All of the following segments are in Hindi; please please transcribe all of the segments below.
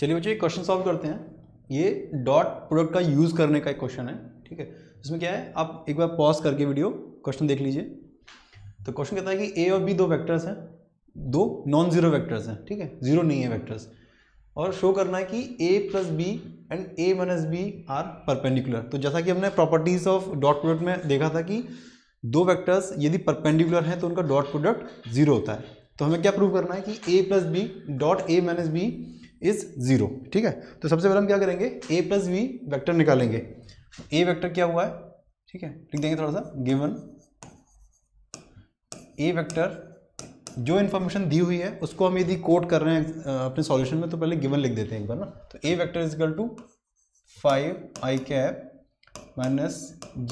चलिए बच्चों एक क्वेश्चन सॉल्व करते हैं ये डॉट प्रोडक्ट का यूज़ करने का एक क्वेश्चन है ठीक है इसमें क्या है आप एक बार पॉज करके वीडियो क्वेश्चन देख लीजिए तो क्वेश्चन कहता है कि ए और बी दो वेक्टर्स हैं दो नॉन ज़ीरो वेक्टर्स हैं ठीक है ज़ीरो नहीं है वेक्टर्स और शो करना है कि A plus B and A minus B are perpendicular तो जैसा कि हमने प्रॉपर्टीज ऑफ डॉट प्रोडक्ट में देखा था कि दो वेक्टर्स यदि परपेंडिकुलर हैं तो उनका डॉट प्रोडक्ट जीरो होता है तो हमें क्या प्रूव करना है कि A plus B dot A minus B is zero ठीक है तो सबसे पहले हम क्या करेंगे ए प्लस वी वैक्टर निकालेंगे ए वैक्टर क्या हुआ है ठीक है लिख देंगे थोड़ा सा गिवन ए वैक्टर जो इन्फॉर्मेशन दी हुई है उसको हम यदि कोट कर रहे हैं अपने सॉल्यूशन में तो पहले गिवन लिख देते हैं एक बार ना तो ए vector is equal to five I cap minus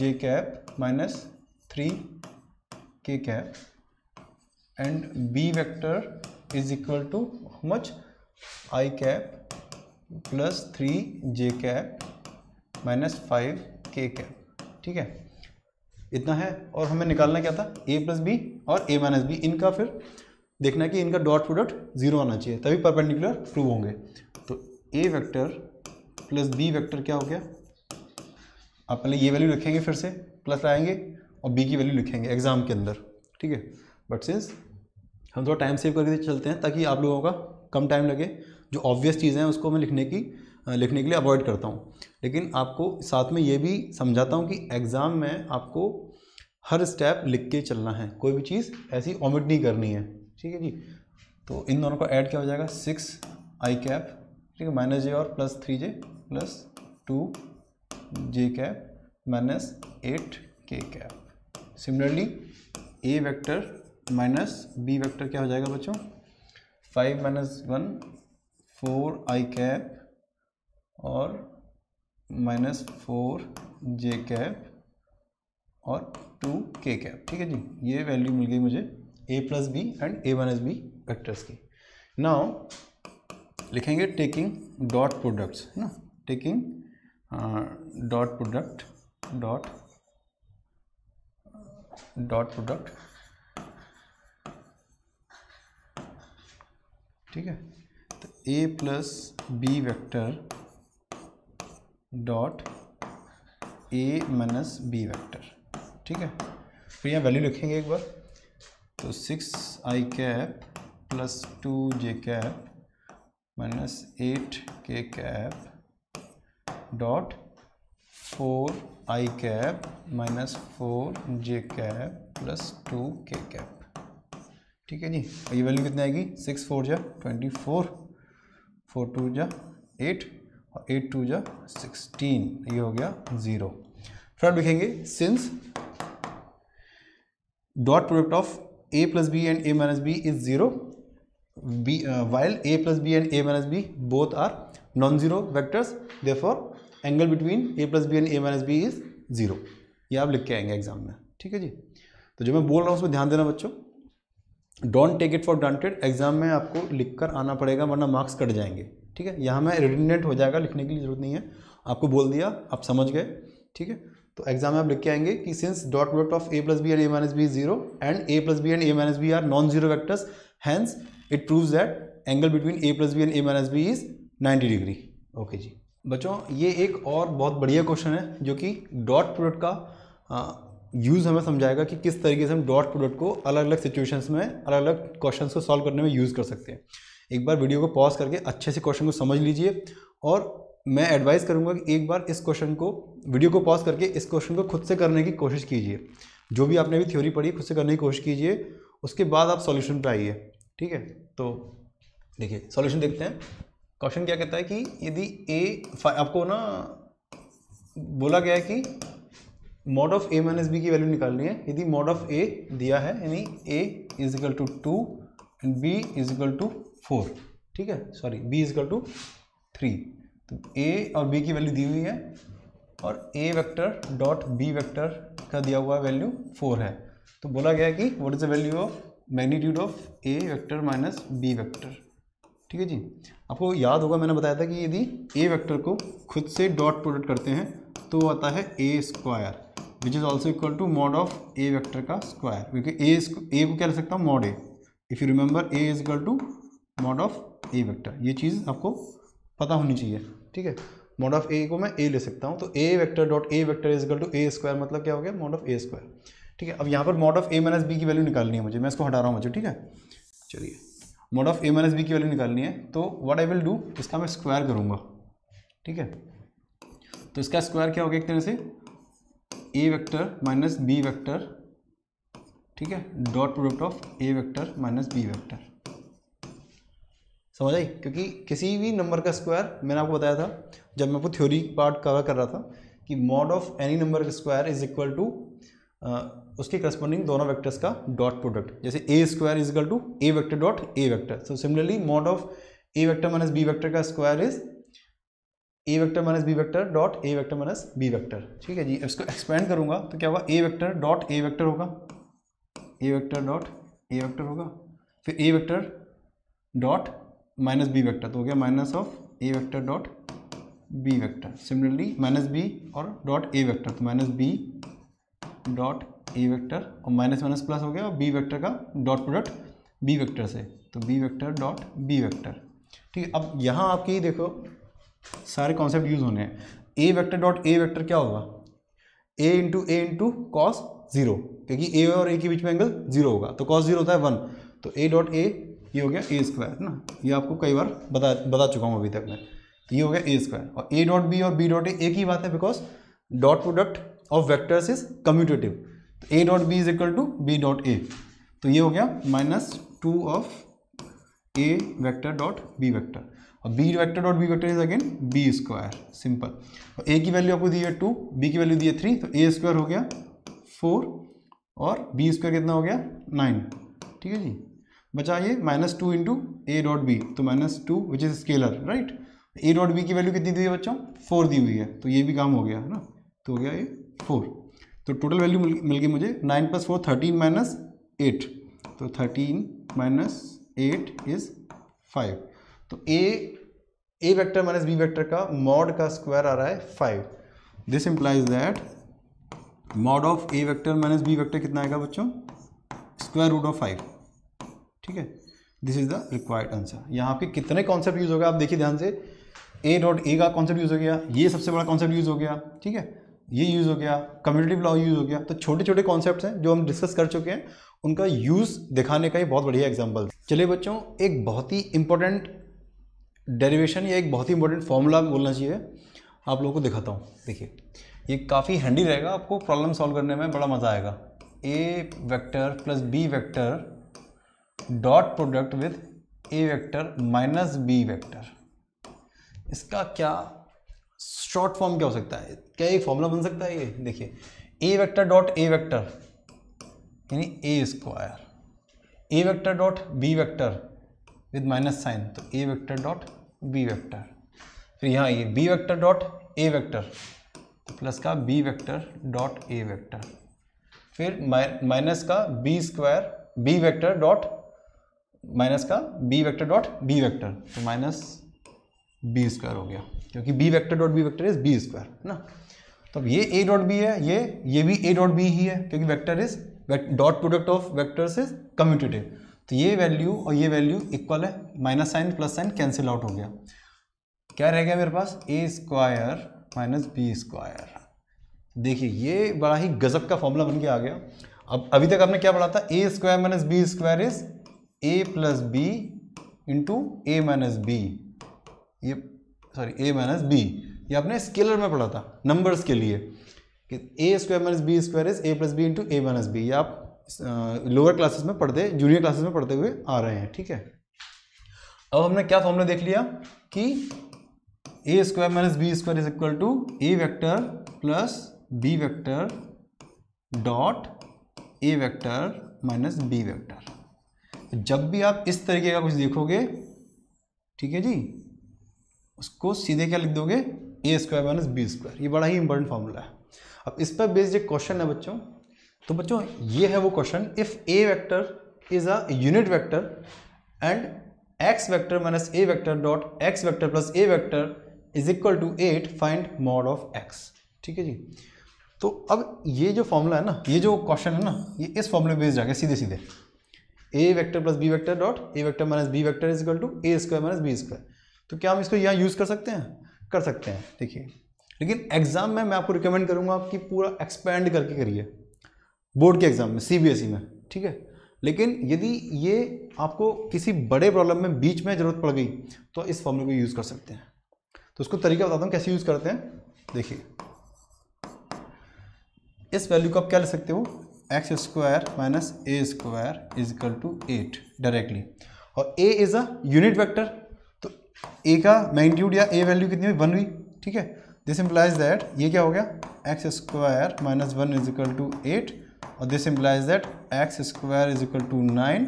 J cap minus three के cap and B vector is equal to much I cap plus three J cap minus five K cap ठीक है इतना है और हमें निकालना क्या था ए प्लस बी और ए माइनस बी इनका फिर देखना कि इनका डॉट प्रोडक्ट जीरो आना चाहिए तभी परपेंडिकुलर प्रूव होंगे तो ए वेक्टर प्लस बी वेक्टर क्या हो गया आप पहले ये वैल्यू लिखेंगे फिर से प्लस लाएंगे और बी की वैल्यू लिखेंगे एग्ज़ाम के अंदर ठीक है बट सिंस हम थोड़ा टाइम सेव करके चलते हैं ताकि आप लोगों का कम टाइम लगे जो ऑब्वियस चीज़ें हैं उसको मैं लिखने की लिखने के लिए अवॉइड करता हूँ लेकिन आपको साथ में ये भी समझाता हूँ कि एग्ज़ाम में आपको हर स्टेप लिख के चलना है कोई भी चीज़ ऐसी ओमिट नहीं करनी है ठीक है जी तो इन दोनों का ऐड क्या हो जाएगा सिक्स आई कैप ठीक है माइनस जे और plus three J plus two जे कैप माइनस एट के cap similarly A vector minus B vector क्या हो जाएगा बच्चों फाइव माइनस वन फोर आई कैप और माइनस फोर जे कैप और टू के कैप ठीक है जी ये वैल्यू मिल गई मुझे A plus B and A minus B vectors की नाउ लिखेंगे टेकिंग डॉट प्रोडक्ट्स है ना taking dot product dot dot product ठीक है तो A plus B vector dot A minus B vector ठीक है फिर तो यहाँ वैल्यू लिखेंगे एक बार तो six i cap plus two J cap minus eight के कैप डॉट फोर आई कैप माइनस फोर जे कैप प्लस टू के कैप ठीक है जी ये वैल्यू कितनी आएगी सिक्स फोर जा ट्वेंटी फोर फोर टू जा एट और एट टू जा सिक्सटीन ये हो गया ज़ीरो फिर आप लिखेंगे since dot product of a plus B and A minus B is zero b while a plus B and A minus b both are non zero vectors for angle between a plus B and A minus b is zero ये आप लिख के आएंगे एग्जाम में ठीक है जी तो जो मैं बोल रहा हूँ उसमें ध्यान देना बच्चों don't take it for granted exam में आपको लिख कर आना पड़ेगा वरना मार्क्स कट जाएंगे ठीक है यहाँ में रिडिनेंट हो जाएगा लिखने की जरूरत नहीं है आपको बोल दिया आप समझ गए ठीक है तो एग्जाम में आप लिख के आएंगे कि since dot product of a plus B and A minus b zero and a plus B and A minus B are non zero vectors hence it proves that angle between a plus B and A minus B is ninety degree okay जी बच्चों ये एक और बहुत बढ़िया क्वेश्चन है जो कि डॉट प्रोडक्ट का यूज़ हमें समझाएगा कि किस तरीके से हम डॉट प्रोडक्ट को अलग अलग सिचुएशंस में अलग अलग क्वेश्चंस को सॉल्व करने में यूज़ कर सकते हैं एक बार वीडियो को पॉज करके अच्छे से क्वेश्चन को समझ लीजिए और मैं एडवाइस करूंगा कि एक बार इस क्वेश्चन को वीडियो को पॉज करके इस क्वेश्चन को खुद से करने की कोशिश कीजिए जो भी आपने अभी थ्योरी पढ़ी खुद से करने की कोशिश कीजिए उसके बाद आप सॉल्यूशन पर आइए ठीक है तो देखिए सॉल्यूशन देखते हैं क्वेश्चन क्या कहता है कि यदि ए आपको ना बोला गया है कि mod of a minus b की वैल्यू निकालनी है यदि मॉड ऑफ ए दिया है यानी a is equal to two and b is equal to four ठीक है sorry b is equal to three तो ए और बी की वैल्यू दी हुई है और ए वेक्टर डॉट बी वेक्टर का दिया हुआ वैल्यू फोर है तो बोला गया कि what is the value of magnitude of A vector minus B vector ठीक है जी आपको याद होगा मैंने बताया था कि यदि ए वेक्टर को खुद से डॉट प्रोडक्ट करते हैं तो आता है a square which is also equal to mod of A vector का स्क्वायर क्योंकि ए ए को क्या लिख सकता हूँ mod a if you remember a is equal to mod of A vector ये चीज़ आपको पता होनी चाहिए ठीक है मॉड ऑफ ए को मैं ए ले सकता हूँ तो ए vector dot a vector is equal to a square मतलब क्या हो गया मॉड ऑफ ए स्क्वायर ठीक है अब यहाँ पर mod of a minus b की वैल्यू निकालनी है मुझे मैं इसको हटा रहा हूँ मुझे ठीक है चलिए mod of a minus b की वैल्यू निकालनी है तो वट आई विल डू इसका मैं स्क्वायर करूँगा ठीक है तो इसका स्क्वायर क्या हो गया एक तरह से a vector minus B vector ठीक है dot product of A vector minus B vector समझ आई क्योंकि किसी भी नंबर का स्क्वायर मैंने आपको बताया था जब मैं आपको थ्योरी पार्ट कवर कर रहा था कि मॉड ऑफ एनी नंबर का स्क्वायर इज इक्वल टू उसके करस्पॉन्डिंग दोनों वेक्टर्स का डॉट प्रोडक्ट जैसे a square is equal to a vector dot a vector so similarly mod of A vector minus B vector का square is a vector minus B vector dot a vector minus B vector ठीक है जी इसको एक्सपेंड करूंगा तो क्या होगा a vector dot a vector होगा a vector dot a vector होगा फिर a vector dot minus B vector तो हो गया minus of A vector dot B vector similarly minus b और डॉट ए वेक्टर तो minus b dot a vector और माइनस माइनस प्लस हो गया और बी वेक्टर का डॉट प्रोडक्ट बी वेक्टर से तो b vector dot B vector ठीक है अब यहाँ आपके ही देखो सारे कॉन्सेप्ट यूज होने हैं a vector dot a vector क्या होगा a into a into cos zero क्योंकि ए और ए के बीच में एंगल जीरो होगा तो कॉस जीरो होता है वन तो ए डॉट ए ये हो गया ए स्क्वायर ना ये आपको कई बार बता बता चुका हूँ अभी तक मैं तो, तो ये हो गया ए स्क्वायर और ए डॉट बी और बी डॉट ए एक ही बात है because dot product of vectors is commutative तो ए dot b is equal to b dot a तो ये हो गया minus two of A vector dot B vector और b vector dot B vector is again b square simple और ए की वैल्यू आपको दी है टू बी की वैल्यू दी है थ्री तो ए स्क्वायर हो गया फोर और बी स्क्वायर कितना हो गया नाइन ठीक है जी बचा ये minus two into a dot b तो minus two which is scalar right a dot b की वैल्यू कितनी दी है बच्चों फोर दी हुई है तो ये भी काम हो गया है ना तो हो गया ये फोर तो टोटल वैल्यू मिल गई मुझे nine plus four thirteen minus eight तो thirteen minus eight is five तो a a vector minus B vector का मॉड का स्क्वायर आ रहा है five this implies that mod of A vector minus B vector कितना आएगा बच्चों स्क्वायर रूट ऑफ फाइव ठीक है this is the required answer यहाँ पे कितने कॉन्सेप्ट यूज़ हो गया आप देखिए ध्यान से ए डॉट ए का कॉन्सेप्ट यूज़ हो गया ये सबसे बड़ा कॉन्सेप्ट यूज़ हो गया ठीक है ये यूज़ हो गया कम्युनिटिव लॉ यूज़ हो गया तो छोटे छोटे कॉन्सेप्ट हैं जो हम डिस्कस कर चुके हैं उनका यूज़ दिखाने का ही बहुत बढ़िया एग्जाम्पल चलिए बच्चों एक बहुत ही इंपॉर्टेंट डेरिवेशन ये एक बहुत ही इंपॉर्टेंट फॉर्मूला बोलना चाहिए आप लोगों को दिखाता हूँ देखिए ये काफ़ी हैंडी रहेगा आपको प्रॉब्लम सॉल्व करने में बड़ा मज़ा आएगा a vector plus B vector dot product with a vector minus B vector इसका क्या शॉर्ट फॉर्म क्या हो सकता है क्या ये फॉर्मूला बन सकता है ये देखिए a vector dot a vector यानी a square a vector dot B vector with minus sign तो ए वेक्टर डॉट बी वेक्टर फिर यहाँ ये b vector dot a vector plus का b vector dot a vector फिर माइनस का b square b vector dot minus का b vector dot B vector तो माइनस बी स्क्वायर हो गया क्योंकि b vector dot B vector is B square है ना तो अब ये ए डॉट बी है ये ये भी ए डॉट बी ही है क्योंकि vector is dot product of vectors is commutative तो ये वैल्यू और ये वैल्यू इक्वल है minus sign plus sign cancel out हो गया क्या रह गया मेरे पास a square minus b square देखिए ये बड़ा ही गजब का फॉर्मूला बन के आ गया अब अभी तक आपने क्या पढ़ा था a square minus b square is a plus b into a minus b ये सॉरी ए माइनस बी ये आपने स्केलर में पढ़ा था नंबर्स के लिए कि a square minus b square is a plus b into a minus b ये आप लोअर क्लासेस में पढ़ते जूनियर क्लासेस में पढ़ते हुए आ रहे हैं ठीक है अब हमने क्या फॉर्मूला देख लिया कि a square minus b square is equal to a vector plus B vector dot a vector minus B vector जब भी आप इस तरीके का कुछ देखोगे ठीक है जी उसको सीधे क्या लिख दोगे a square minus b square ये बड़ा ही इंपॉर्टेंट फॉर्मूला है अब इस पर बेस्ड एक क्वेश्चन है बच्चों तो बच्चों ये है वो question if a vector is a unit vector and x vector minus a vector dot x vector plus a vector is equal to eight find mod of x ठीक है जी तो अब ये जो फॉर्मूला है ना ये जो क्वेश्चन है ना ये इस फॉर्मूले पे जाके सीधे सीधे a vector plus B vector dot a vector minus B vector is equal to a square minus b square तो क्या हम इसको यहाँ यूज़ कर सकते हैं कर सकते हैं देखिए लेकिन एग्जाम में मैं आपको रिकमेंड करूँगा आपकी पूरा एक्सपेंड करके करिए बोर्ड के एग्ज़ाम में सीबीएसई e में ठीक है लेकिन यदि ये आपको किसी बड़े प्रॉब्लम में बीच में ज़रूरत पड़ गई तो इस फॉर्मूले को यूज़ कर सकते हैं तो उसको तरीका बताता हूँ कैसे यूज़ करते हैं देखिए इस वैल्यू को आप क्या ले सकते हो x square minus a square is equal to eight directly और a is a unit vector तो ए का मैग्नीट्यूड या ए वैल्यू कितनी हुई वन हुई ठीक है दिस इम्प्लाइज दैट ये क्या हो गया x square minus one is equal to eight और this implies that x square is equal to nine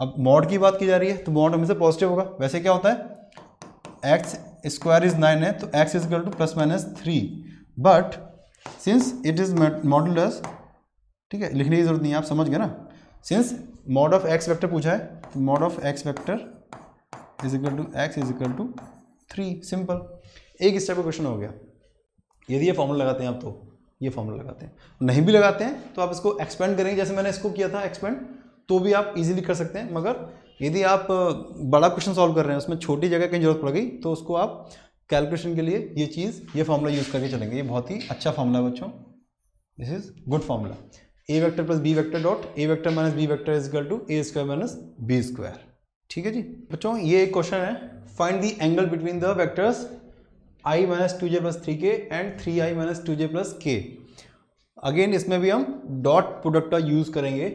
अब मॉड की बात की जा रही है तो मॉड हमेशा पॉजिटिव होगा वैसे क्या होता है एक्स स्क्वायर इज नाइन है तो x is equal to plus minus three but since it is modulus ठीक है लिखने की जरूरत नहीं है आप समझ गए ना since mod of x vector पूछा है तो mod of x vector is equal to x is equal to three simple एक स्टेप का क्वेश्चन हो गया यदि ये फॉर्मूला लगाते हैं आप तो ये फॉर्मूला लगाते हैं नहीं भी लगाते हैं तो आप इसको एक्सपेंड करेंगे जैसे मैंने इसको किया था एक्सपेंड तो भी आप इजीली कर सकते हैं मगर यदि आप बड़ा क्वेश्चन सॉल्व कर रहे हैं उसमें छोटी जगह की जरूरत पड़ गई तो उसको आप कैलकुलेशन के लिए ये चीज़ ये फॉर्मूला यूज़ करके चलेंगे ये बहुत ही अच्छा फॉर्मूला है बच्चों this is good formula a vector plus B vector dot a vector minus B vector is equal to a square minus b square ठीक है जी बच्चों ये एक क्वेश्चन है find the angle between the vectors i minus two J plus three k and three i minus two J plus k again इसमें भी हम डॉट प्रोडक्ट का यूज़ करेंगे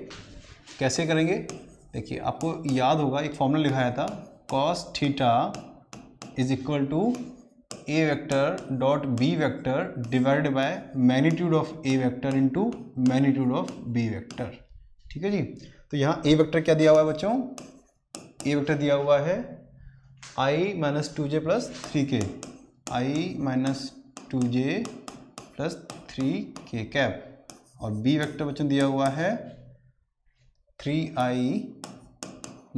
कैसे करेंगे देखिए आपको याद होगा एक फॉर्मूला लिखाया था cos theta is equal to a vector dot B vector divided by magnitude of A vector into magnitude of B vector ठीक है जी तो यहाँ ए वेक्टर क्या दिया हुआ है बच्चों ए वेक्टर दिया हुआ है i minus two J plus three k i minus two J plus three के कैप और बी वेक्टर बच्चों दिया हुआ है three i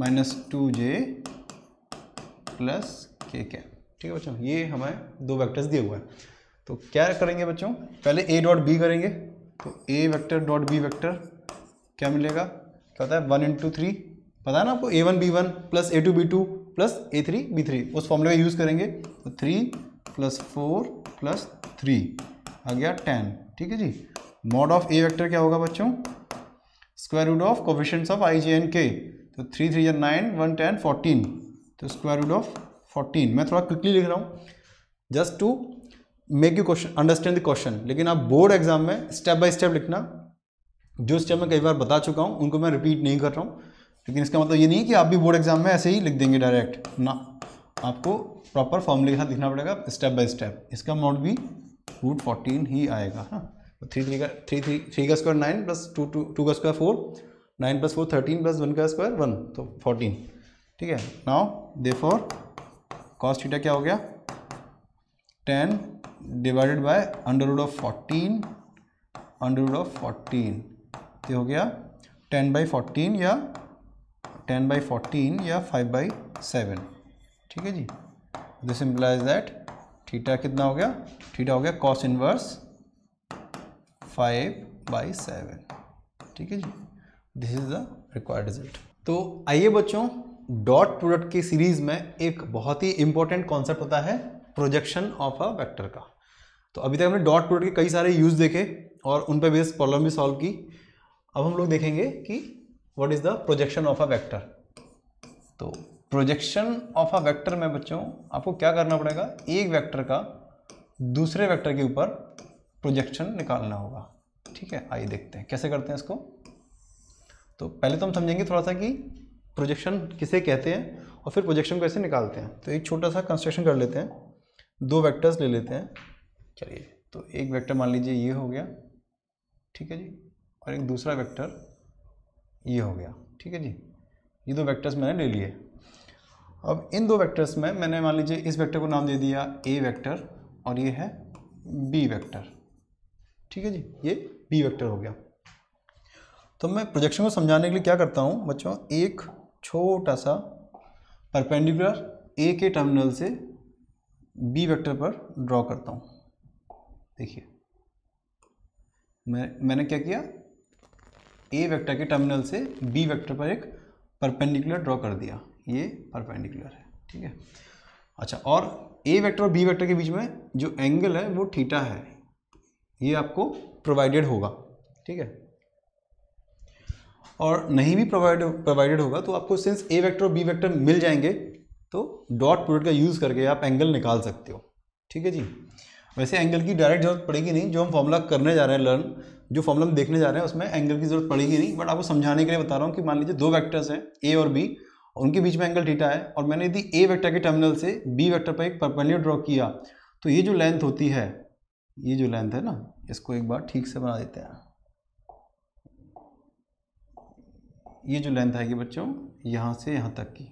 minus two J plus के कैप ठीक है बच्चों ये हमें दो वेक्टर्स दिए हुए हैं तो क्या करेंगे बच्चों पहले ए डॉट बी करेंगे तो ए वेक्टर डॉट बी वेक्टर क्या मिलेगा क्या होता है वन इंटू थ्री पता है ना आपको A one B one plus A two B two plus A three B three उस फॉर्मूले का यूज़ करेंगे तो three plus four plus three आ गया टेन ठीक है जी मॉड ऑफ ए वेक्टर क्या होगा बच्चों square root of coefficients of I J and K तो थ्री थ्री या नाइन वन टेन फोर्टीन तो स्क्वायर रूट ऑफ फोर्टीन मैं थोड़ा क्विकली लिख रहा हूँ just to make you question understand the question लेकिन आप बोर्ड एग्जाम में स्टेप बाय स्टेप लिखना जो स्टेप मैं कई बार बता चुका हूँ उनको मैं रिपीट नहीं कर रहा हूँ लेकिन इसका मतलब ये नहीं कि आप भी बोर्ड एग्जाम में ऐसे ही लिख देंगे डायरेक्ट ना आपको प्रॉपर फॉर्मूले के साथ लिखना पड़ेगा स्टेप बाय स्टेप इसका अमाउंट भी रूट फोर्टीन ही आएगा हाँ थ्री तो थ्री का थ्री थ्री थ्री का square nine plus two two two का square four nine plus four thirteen plus one का स्क्वायर वन तो फोर्टीन ठीक है now the four cos theta क्या हो गया ten divided by under root of fourteen under root of fourteen ये हो गया टेन बाई फोर्टीन या टेन बाई फोर्टीन या फाइव बाई सेवन ठीक है जी दिस इम्प्लाइज दैट थीटा कितना हो गया थीटा हो गया cos inverse five by seven ठीक है जी this is the required result तो आइए बच्चों डॉट प्रोडक्ट की सीरीज में एक बहुत ही इंपॉर्टेंट कॉन्सेप्ट होता है प्रोजेक्शन ऑफ अ वेक्टर का तो अभी तक हमने डॉट प्रोडक्ट के कई सारे यूज़ देखे और उन पर बेस प्रॉब्लम भी सॉल्व की अब हम लोग देखेंगे कि what is the projection of a vector तो प्रोजेक्शन ऑफ अ वेक्टर में बच्चों आपको क्या करना पड़ेगा एक वेक्टर का दूसरे वेक्टर के ऊपर प्रोजेक्शन निकालना होगा ठीक है आइए देखते हैं कैसे करते हैं इसको तो पहले तो हम समझेंगे थोड़ा सा कि प्रोजेक्शन किसे कहते हैं और फिर प्रोजेक्शन कैसे निकालते हैं तो एक छोटा सा कंस्ट्रक्शन कर लेते हैं दो वैक्टर्स ले लेते हैं चलिए तो एक वैक्टर मान लीजिए ये हो गया ठीक है जी और एक दूसरा वैक्टर ये हो गया ठीक है जी ये दो वैक्टर्स मैंने ले लिए अब इन दो वेक्टर्स में मैंने मान लीजिए इस वेक्टर को नाम दे दिया ए वेक्टर और ये है बी वेक्टर ठीक है जी ये बी वेक्टर हो गया तो मैं प्रोजेक्शन को समझाने के लिए क्या करता हूँ बच्चों एक छोटा सा परपेंडिकुलर ए के टर्मिनल से बी वेक्टर पर ड्रॉ करता हूँ देखिए मैं मैंने क्या किया ए वेक्टर के टर्मिनल से बी वेक्टर पर एक परपेंडिकुलर ड्रॉ कर दिया ये परपेंडिकुलर है ठीक है अच्छा और ए वेक्टर और बी वेक्टर के बीच में जो एंगल है वो थीटा है ये आपको प्रोवाइडेड होगा ठीक है और नहीं भी प्रोवाइड प्रोवाइडेड होगा तो आपको सिंस ए वेक्टर और बी वेक्टर मिल जाएंगे तो डॉट प्रोडक्ट का यूज़ करके आप एंगल निकाल सकते हो ठीक है जी वैसे एंगल की डायरेक्ट जरूरत पड़ेगी नहीं जो हम फॉर्मूला करने जा रहे हैं लर्न जो फॉर्मूला हम देखने जा रहे हैं उसमें एंगल की जरूरत पड़ेगी नहीं बट आपको समझाने के लिए बता रहा हूँ कि मान लीजिए दो वैक्टर्स हैं ए और बी उनके बीच में एंगल थीटा है और मैंने यदि ए वेक्टर के टर्मिनल से बी वेक्टर पर एक परपेंडिकुलर ड्रॉ किया तो ये जो लेंथ होती है ये जो लेंथ है ना इसको एक बार ठीक से बना देते हैं ये जो लेंथ आएगी बच्चों यहाँ से यहाँ तक की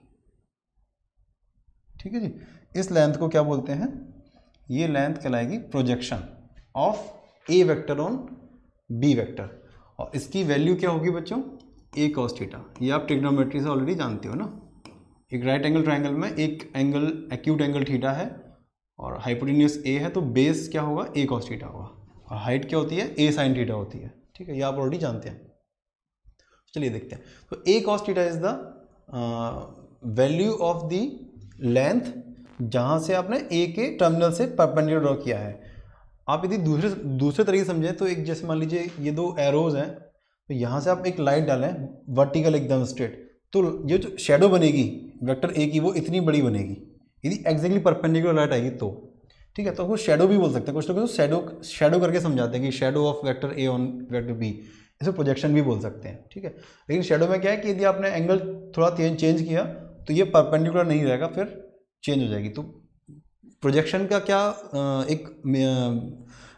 ठीक है जी इस लेंथ को क्या बोलते हैं ये लेंथ कहलाएगी projection of A vector on B vector और इसकी वैल्यू क्या होगी बच्चों ए कॉस थीटा ये आप ट्रिग्नोमेट्री से ऑलरेडी जानते हो ना एक राइट एंगल ट्राइंगल में एक एंगल एक्यूट एंगल थीटा है और हाइपोटिनियस ए है तो बेस क्या होगा ए कॉस थीटा होगा और हाइट क्या होती है ए साइन थीटा होती है ठीक है ये आप ऑलरेडी जानते हैं चलिए देखते हैं तो A cos theta is the value of the length जहाँ से आपने ए के टर्मिनल से परपेंडिकुलर ड्रॉ किया है आप यदि दूसरे दूसरे तरीके समझें तो एक जैसे मान लीजिए ये दो एरोज हैं तो यहाँ से आप एक लाइन डालें वर्टिकल एकदम स्ट्रेट तो ये जो शेडो बनेगी वेक्टर ए की वो इतनी बड़ी बनेगी यदि एग्जैक्टली परपेंडिकुलर लाइट आएगी तो ठीक है तो वो शेडो भी बोल सकते हैं कुछ लोग तो शेडो शेडो करके समझाते हैं कि shadow of vector A on vector B इसे प्रोजेक्शन भी बोल सकते हैं ठीक है लेकिन शेडो में क्या है कि यदि आपने एंगल थोड़ा चेंज किया तो ये परपेंडिकुलर नहीं रहेगा फिर चेंज हो जाएगी तो प्रोजेक्शन का क्या एक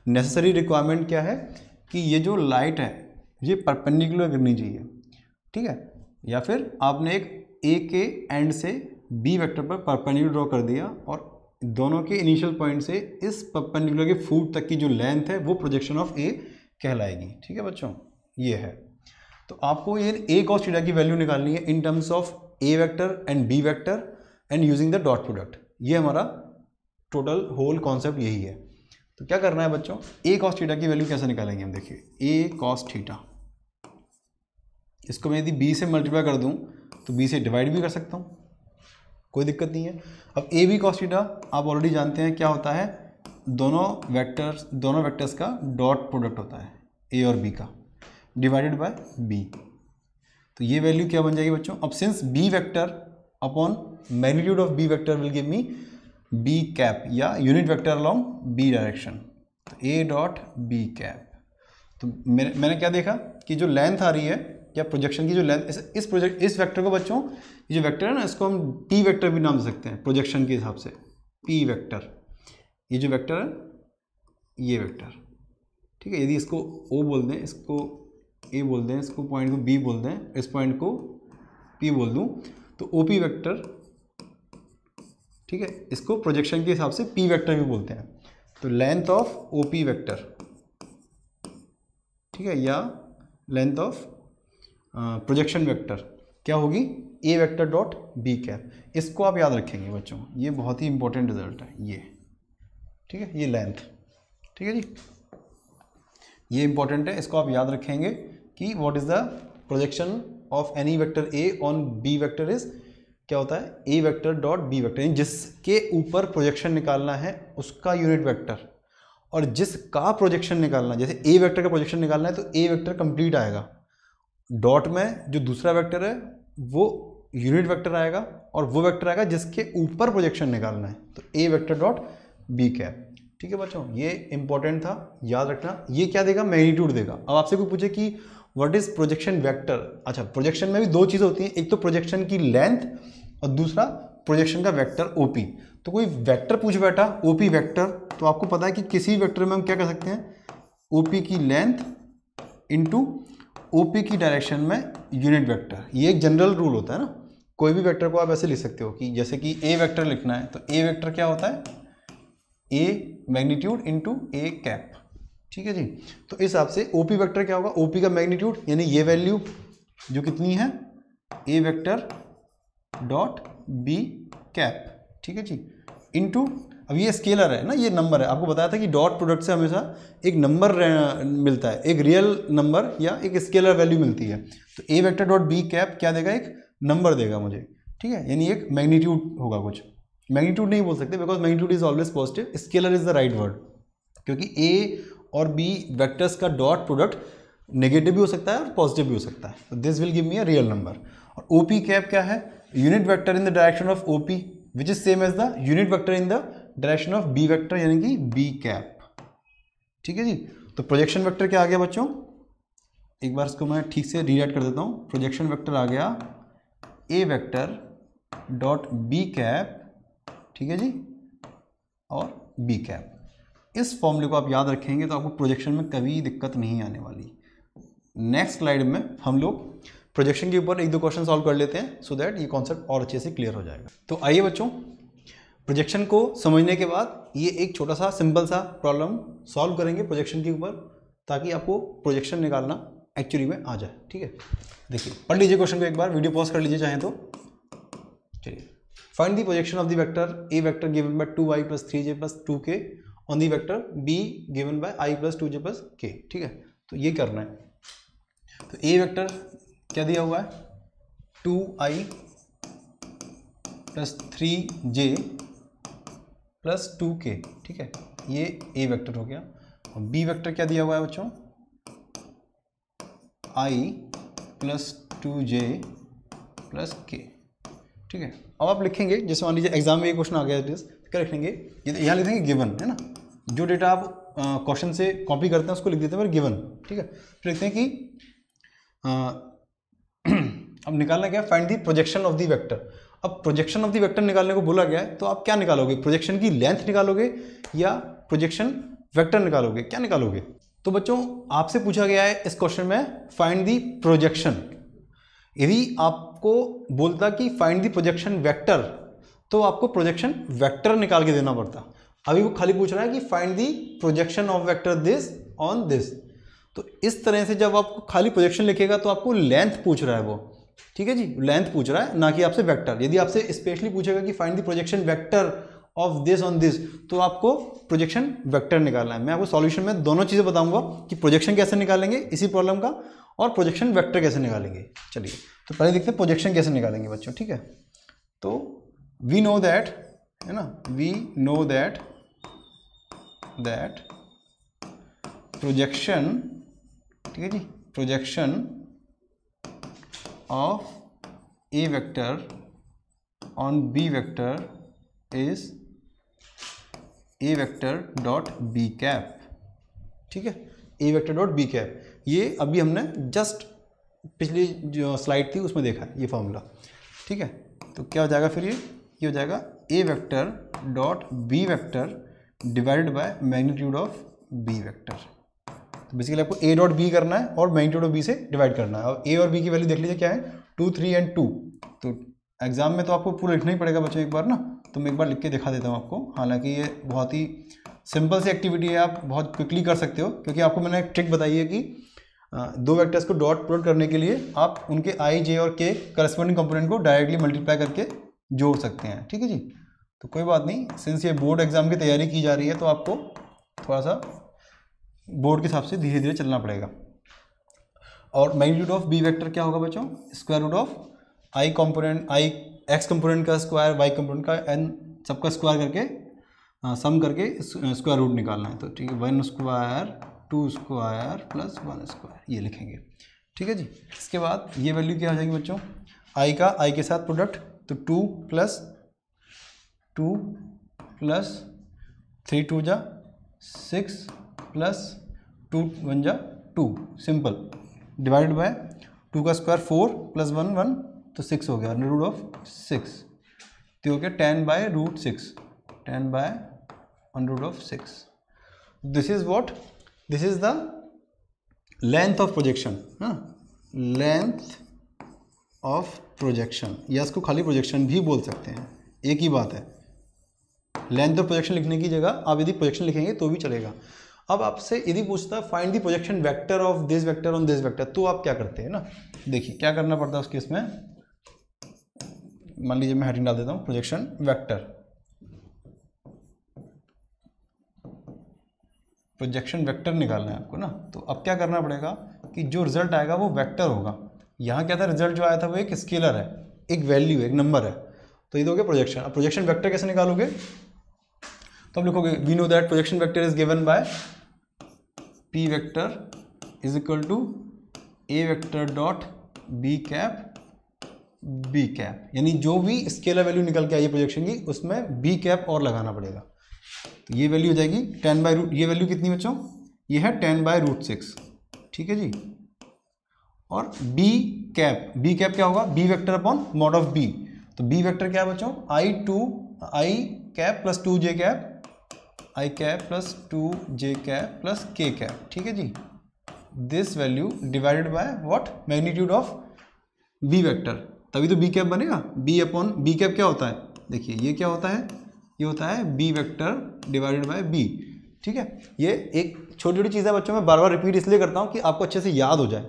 नेसेसरी रिक्वायरमेंट क्या है कि ये जो लाइट है ये परपेंडिकुलर करनी चाहिए ठीक है या फिर आपने एक ए के एंड से बी वेक्टर पर परपेंडिकुलर ड्रॉ कर दिया और दोनों के इनिशियल पॉइंट से इस परपेंडिकुलर के फूट तक की जो लेंथ है वो प्रोजेक्शन ऑफ ए कहलाएगी ठीक है बच्चों ये है तो आपको ये ए कॉस थीटा की वैल्यू निकालनी है in terms of A vector and B vector and using the dot product ये हमारा टोटल होल कॉन्सेप्ट यही है तो क्या करना है बच्चों ए कॉस थीटा की वैल्यू कैसे निकालेंगे हम देखिए ए कॉस थीटा इसको मैं यदि बी से मल्टीप्लाई कर दूँ तो बी से डिवाइड भी कर सकता हूँ कोई दिक्कत नहीं है अब ए बी कॉस्टिटा आप ऑलरेडी जानते हैं क्या होता है दोनों वेक्टर्स दोनों वेक्टर्स का डॉट प्रोडक्ट होता है ए और बी का डिवाइडेड बाय बी तो ये वैल्यू क्या बन जाएगी बच्चों अब since B vector upon magnitude of B vector will give me B cap या unit vector along B direction तो ए डॉट बी कैप तो मैंने मैंने क्या देखा कि जो लेंथ आ रही है या प्रोजेक्शन की जो लेंथ इस इस प्रोजेक्ट इस वेक्टर को बच्चों ये जो वेक्टर है ना इसको हम टी वेक्टर भी नाम दे सकते हैं प्रोजेक्शन के हिसाब से पी वेक्टर ये जो वेक्टर है ये वेक्टर ठीक है यदि इसको ओ बोल दें इसको ए बोल दें इसको पॉइंट को बी बोल दें इस पॉइंट को पी बोल दूँ तो ओ पी वैक्टर ठीक है इसको प्रोजेक्शन के हिसाब से पी वैक्टर भी बोलते हैं तो length of O P vector ठीक है या लेंथ ऑफ प्रोजेक्शन वेक्टर क्या होगी A vector dot B cap इसको आप याद रखेंगे बच्चों ये बहुत ही इंपॉर्टेंट रिजल्ट है ये ठीक है ये लेंथ ठीक है जी ये इंपॉर्टेंट है इसको आप याद रखेंगे कि what is the projection of any vector A on B vector is क्या होता है A vector dot B vector जिसके ऊपर प्रोजेक्शन निकालना है उसका यूनिट वैक्टर और जिसका प्रोजेक्शन निकालना है जैसे ए वैक्टर का प्रोजेक्शन निकालना है तो ए वैक्टर कंप्लीट आएगा डॉट में जो दूसरा वेक्टर है वो यूनिट वेक्टर आएगा और वो वेक्टर आएगा जिसके ऊपर प्रोजेक्शन निकालना है तो ए वेक्टर डॉट बी कैप ठीक है बच्चों ये इंपॉर्टेंट था याद रखना ये क्या देगा मैग्नीट्यूड देगा अब आपसे कोई पूछे कि व्हाट इज प्रोजेक्शन वेक्टर अच्छा प्रोजेक्शन में भी दो चीज़ें होती हैं एक तो प्रोजेक्शन की लेंथ और दूसरा प्रोजेक्शन का ओ पी तो कोई वैक्टर पूछ बैठा पी वैक्टर तो आपको पता है कि किसी वैक्टर में हम क्या कर सकते हैं पी की लेंथ इंटू ओ पी की डायरेक्शन में यूनिट वेक्टर ये एक जनरल रूल होता है ना कोई भी वेक्टर को आप ऐसे लिख सकते हो कि जैसे कि ए वेक्टर लिखना है तो ए वेक्टर क्या होता है A magnitude into A cap ठीक है जी तो इस हिसाब से ओ पी वैक्टर क्या होगा ओ पी का मैग्नीट्यूड यानी ये वैल्यू जो कितनी है A vector dot B cap ठीक है जी इंटू अब ये स्केलर है ना ये नंबर है आपको बताया था कि डॉट प्रोडक्ट से हमेशा एक नंबर मिलता है एक रियल नंबर या एक स्केलर वैल्यू मिलती है तो ए वेक्टर डॉट बी कैप क्या देगा एक नंबर देगा मुझे ठीक है यानी एक मैग्नीट्यूड होगा कुछ मैग्नीट्यूड नहीं बोल सकते because magnitude is always positive scalar is the right word क्योंकि ए और बी वैक्टर्स का डॉट प्रोडक्ट नेगेटिव भी हो सकता है और पॉजिटिव भी हो सकता है तो this will give me a real number और ओ पी कैप क्या है unit vector in the direction of O P which is same as the unit vector in the direction of B vector यानी कि बी कैप ठीक है जी तो प्रोजेक्शन वेक्टर क्या आ गया बच्चों एक बार इसको मैं ठीक से रीराइट कर देता हूँ प्रोजेक्शन वेक्टर आ गया A vector dot B cap ठीक है जी और बी कैप इस फॉर्मूले को आप याद रखेंगे तो आपको प्रोजेक्शन में कभी दिक्कत नहीं आने वाली नेक्स्ट स्लाइड में हम लोग प्रोजेक्शन के ऊपर एक दो क्वेश्चन सॉल्व कर लेते हैं सो so दैट ये कॉन्सेप्ट और अच्छे से क्लियर हो जाएगा तो आइए बच्चों प्रोजेक्शन को समझने के बाद ये एक छोटा सा सिंपल सा प्रॉब्लम सॉल्व करेंगे प्रोजेक्शन के ऊपर ताकि आपको प्रोजेक्शन निकालना एक्चुअली में आ जाए ठीक है देखिए पढ़ लीजिए क्वेश्चन को एक बार वीडियो पॉज कर लीजिए चाहें तो चलिए find the projection of the vector A vector given by two Y plus three J plus two K on the vector B given by I plus two J plus K ठीक है तो ये करना है तो ए वेक्टर क्या दिया हुआ है two I plus three J plus two K ठीक है ये ए वेक्टर हो गया और बी वेक्टर क्या दिया हुआ है बच्चों I plus two J plus K ठीक है अब आप लिखेंगे जैसे मान लीजिए एग्जाम में ये क्वेश्चन आ गया क्या लिखेंगे तो यहाँ लिखेंगे गिवन है ना जो डेटा आप क्वेश्चन से कॉपी करते हैं उसको लिख देते हैं पर गिवन ठीक है फिर लिखते हैं कि आ, अब निकालना क्या find the projection of the vector अब प्रोजेक्शन ऑफ द वेक्टर निकालने को बोला गया है तो आप क्या निकालोगे प्रोजेक्शन की लेंथ निकालोगे या प्रोजेक्शन वेक्टर निकालोगे क्या निकालोगे तो बच्चों आपसे पूछा गया है इस क्वेश्चन में फाइंड दी प्रोजेक्शन यदि आपको बोलता कि फाइंड दी प्रोजेक्शन वेक्टर तो आपको प्रोजेक्शन वेक्टर निकाल के देना पड़ता अभी वो खाली पूछ रहा है कि find the projection of vector this on this तो इस तरह से जब आपको खाली प्रोजेक्शन लिखेगा तो आपको लेंथ पूछ रहा है वो ठीक है जी लेंथ पूछ रहा है ना कि आपसे वेक्टर यदि आपसे स्पेशली पूछेगा कि find the projection vector of this on this तो आपको प्रोजेक्शन वेक्टर निकालना है मैं आपको सॉल्यूशन में दोनों चीज़ें बताऊंगा कि प्रोजेक्शन कैसे निकालेंगे इसी प्रॉब्लम का और प्रोजेक्शन वेक्टर कैसे निकालेंगे चलिए तो पहले देखते हैं प्रोजेक्शन कैसे निकालेंगे बच्चों ठीक है तो वी नो दैट है ना we know that that projection ठीक है जी projection of A vector on B vector is A vector dot B cap ठीक है A vector dot B cap ये अभी हमने जस्ट पिछली जो स्लाइड थी उसमें देखा ये फॉर्मूला ठीक है तो क्या हो जाएगा फिर ये ये हो जाएगा A vector dot B vector divided by magnitude of B vector तो बेसिकली आपको ए डॉट बी करना है और मैग्नीट्यूड ऑफ बी से डिवाइड करना है और ए और बी की वैल्यू देख लीजिए क्या है टू थ्री एंड टू तो एग्जाम में तो आपको पूरा लिखना ही पड़ेगा बच्चों एक बार ना तो मैं एक बार लिख के दिखा देता हूँ आपको हालांकि ये बहुत ही सिंपल सी एक्टिविटी है आप बहुत क्विकली कर सकते हो क्योंकि आपको मैंने एक ट्रिक बताई है कि दो वैक्टर्स को डॉट प्रोट करने के लिए आप उनके आई जे और के करस्पॉन्डिंग कंपोनेंट को डायरेक्टली मल्टीप्लाई करके जोड़ सकते हैं ठीक है जी तो कोई बात नहीं सिंस ये बोर्ड एग्ज़ाम की तैयारी की जा रही है तो आपको थोड़ा सा बोर्ड के हिसाब से धीरे धीरे चलना पड़ेगा और मैग्नीट्यूड ऑफ बी वेक्टर क्या होगा बच्चों square root of I component I X component का स्क्वायर वाई कंपोनेंट का एन सबका स्क्वायर करके हाँ, सम करके स्क्वायर रूट निकालना है तो ठीक है one square two square plus one square ये लिखेंगे ठीक है जी इसके बाद ये वैल्यू क्या हो जाएगी बच्चों आई का आई के साथ प्रोडक्ट तो two plus two plus three two जा सिक्स प्लस टू वन जा two simple divide by two का square four plus one one तो सिक्स हो गया रूट ऑफ सिक्स तो हो गया ten by root six ten by under root of six this is what this is the length of projection length of projection या इसको खाली प्रोजेक्शन भी बोल सकते हैं एक ही बात है लेंथ ऑफ प्रोजेक्शन लिखने की जगह आप यदि प्रोजेक्शन लिखेंगे तो भी चलेगा अब आपसे यदि पूछता है find the projection vector of this vector on this vector तो आप क्या करते हैं ना देखिए क्या करना पड़ता है उसके इसमें मान लीजिए मैं हेडिंग डाल देता हूँ प्रोजेक्शन वेक्टर प्रोजेक्शन वेक्टर निकालना है आपको ना तो अब क्या करना पड़ेगा कि जो रिजल्ट आएगा वो वेक्टर होगा यहाँ क्या था रिजल्ट जो आया था वो एक स्केलर है एक वैल्यू है एक नंबर है तो ये दोगे तो प्रोजेक्शन अब प्रोजेक्शन वेक्टर कैसे निकालोगे तो आप लिखोगे we know that projection vector is given by p vector is equal to a vector dot b cap b cap यानी जो भी स्केलर वैल्यू निकल के आई है प्रोजेक्शन की उसमें b कैप और लगाना पड़ेगा तो ये वैल्यू हो जाएगी टेन बाई रूट ये वैल्यू कितनी बच्चों ये है टेन बाय रूट सिक्स ठीक है जी और b कैप b कैप क्या होगा b vector upon mod of b तो b वैक्टर क्या है बच्चों i two i cap plus two J cap I cap plus two J cap plus के कैप ठीक है जी this value divided by what magnitude of B vector तभी तो बी कैप बनेगा बी अपॉन बी कैप क्या होता है देखिए ये क्या होता है ये होता है B vector divided by B ठीक है ये एक छोटी छोटी चीज़ है बच्चों में बार बार रिपीट इसलिए करता हूँ कि आपको अच्छे से याद हो जाए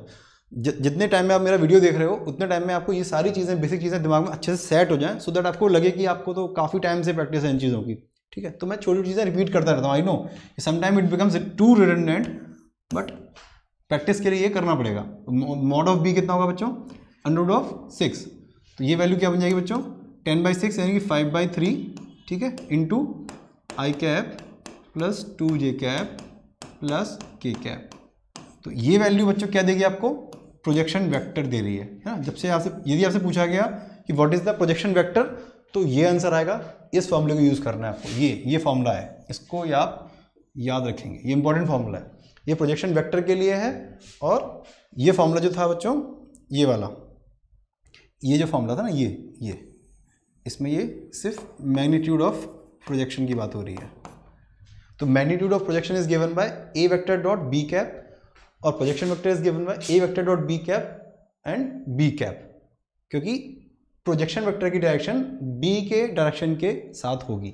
जितने टाइम में आप मेरा वीडियो देख रहे हो उतने टाइम में आपको ये सारी चीज़ें बेसिक चीज़ें दिमाग में अच्छे से सेट हो जाएं सो दैट आपको लगे कि आपको तो काफ़ी टाइम से प्रैक्टिस है इन चीज़ों की ठीक है तो मैं छोटी चीज़ें रिपीट करता रहता हूँ I know sometime it becomes too redundant but practice के लिए ये करना पड़ेगा मॉड ऑफ बी कितना होगा बच्चों अंड्रोड ऑफ सिक्स तो ये वैल्यू क्या बन जाएगी बच्चों टेन बाई सिक्स यानी कि फाइव बाई थ्री ठीक है into I cap plus two J cap plus के कैप तो ये वैल्यू बच्चों क्या देगी आपको प्रोजेक्शन वेक्टर दे रही है है ना जब से आपसे यदि आपसे पूछा गया कि what is the projection vector तो ये आंसर आएगा इस फॉर्मूले को यूज़ करना है आपको ये ये फॉर्मूला है इसको आप याद रखेंगे ये इंपॉर्टेंट फॉर्मूला है ये प्रोजेक्शन वेक्टर के लिए है और ये फॉर्मूला जो था बच्चों ये वाला ये जो फॉर्मूला था ना ये ये इसमें ये सिर्फ मैग्नीट्यूड ऑफ प्रोजेक्शन की बात हो रही है तो magnitude of projection is given by A vector dot B cap और projection vector is given by A vector dot B cap and B cap क्योंकि प्रोजेक्शन वेक्टर की डायरेक्शन बी के डायरेक्शन के साथ होगी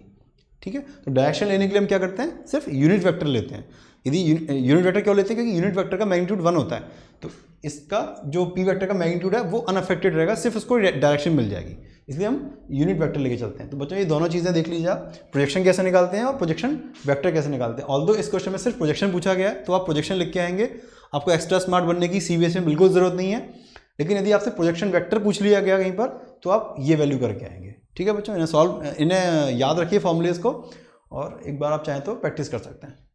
ठीक है तो डायरेक्शन लेने के लिए हम क्या करते हैं सिर्फ यूनिट वेक्टर लेते हैं यदि यूनिट वेक्टर क्यों लेते हैं क्योंकि यूनिट वेक्टर का मैग्नीट्यूड वन होता है तो इसका जो पी वेक्टर का मैग्नीट्यूड है वो अनअफेक्टेड रहेगा सिर्फ उसको डायरेक्शन मिल जाएगी इसलिए हम यूनिट वेक्टर लेके चलते हैं तो बच्चों ये दोनों चीज़ें देख लीजिए आप प्रोजेक्शन कैसे निकालते हैं और प्रोजेक्शन वेक्टर कैसे निकालते हैं ऑल इस क्वेश्चन में सिर्फ प्रोजेक्शन पूछा गया है तो आप प्रोजेक्शन लिख के आएंगे आपको एक्स्ट्रा स्मार्ट बनने की सी में बिल्कुल ज़रूरत नहीं है लेकिन यदि आपसे प्रोजेक्शन वैक्टर पूछ लिया गया कहीं पर तो आप ये वैल्यू करके आएंगे ठीक है बच्चों इन्हें सॉल्व इन्हें याद रखिए फॉर्मूलेज को और एक बार आप चाहें तो प्रैक्टिस कर सकते हैं